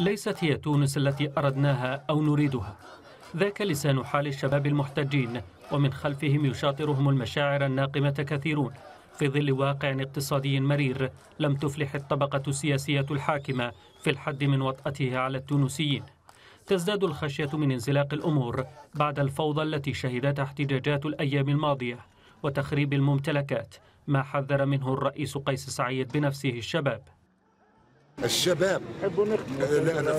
ليست هي تونس التي أردناها أو نريدها ذاك لسان حال الشباب المحتجين ومن خلفهم يشاطرهم المشاعر الناقمة كثيرون في ظل واقع اقتصادي مرير لم تفلح الطبقة السياسية الحاكمة في الحد من وطأتها على التونسيين تزداد الخشية من انزلاق الأمور بعد الفوضى التي شهدتها احتجاجات الأيام الماضية وتخريب الممتلكات ما حذر منه الرئيس قيس سعيد بنفسه الشباب الشباب آه،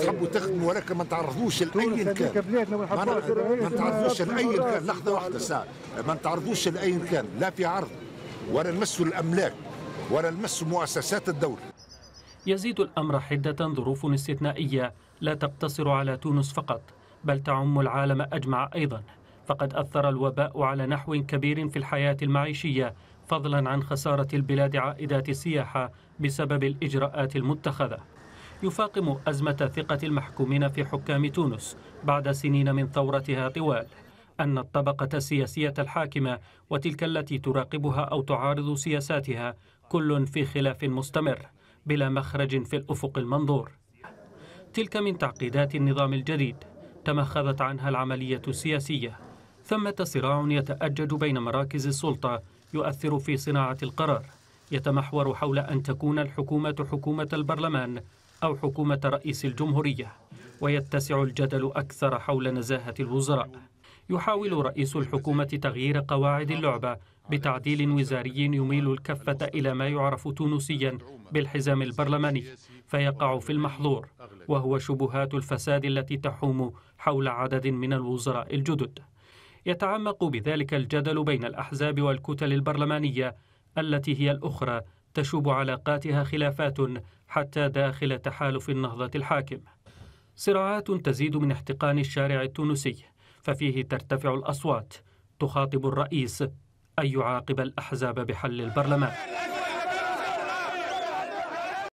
تحبوا تخدموا ولكن ما تعرضوش لاي كان ما تعرضوش لاي كان لحظه واحده ساعه ما تعرضوش لاي كان لا في عرض ولا نمسوا الاملاك ولا نمسوا مؤسسات الدوله يزيد الامر حده ظروف استثنائيه لا تقتصر على تونس فقط بل تعم العالم اجمع ايضا فقد اثر الوباء على نحو كبير في الحياه المعيشيه فضلا عن خسارة البلاد عائدات السياحة بسبب الإجراءات المتخذة يفاقم أزمة ثقة المحكومين في حكام تونس بعد سنين من ثورتها طوال أن الطبقة السياسية الحاكمة وتلك التي تراقبها أو تعارض سياساتها كل في خلاف مستمر بلا مخرج في الأفق المنظور تلك من تعقيدات النظام الجديد تمخذت عنها العملية السياسية ثمة صراع يتأجج بين مراكز السلطة يؤثر في صناعة القرار يتمحور حول أن تكون الحكومة حكومة البرلمان أو حكومة رئيس الجمهورية ويتسع الجدل أكثر حول نزاهة الوزراء يحاول رئيس الحكومة تغيير قواعد اللعبة بتعديل وزاري يميل الكفة إلى ما يعرف تونسيا بالحزام البرلماني فيقع في المحظور وهو شبهات الفساد التي تحوم حول عدد من الوزراء الجدد يتعمق بذلك الجدل بين الأحزاب والكتل البرلمانية التي هي الأخرى تشوب علاقاتها خلافات حتى داخل تحالف النهضة الحاكم صراعات تزيد من احتقان الشارع التونسي ففيه ترتفع الأصوات تخاطب الرئيس أن يعاقب الأحزاب بحل البرلمان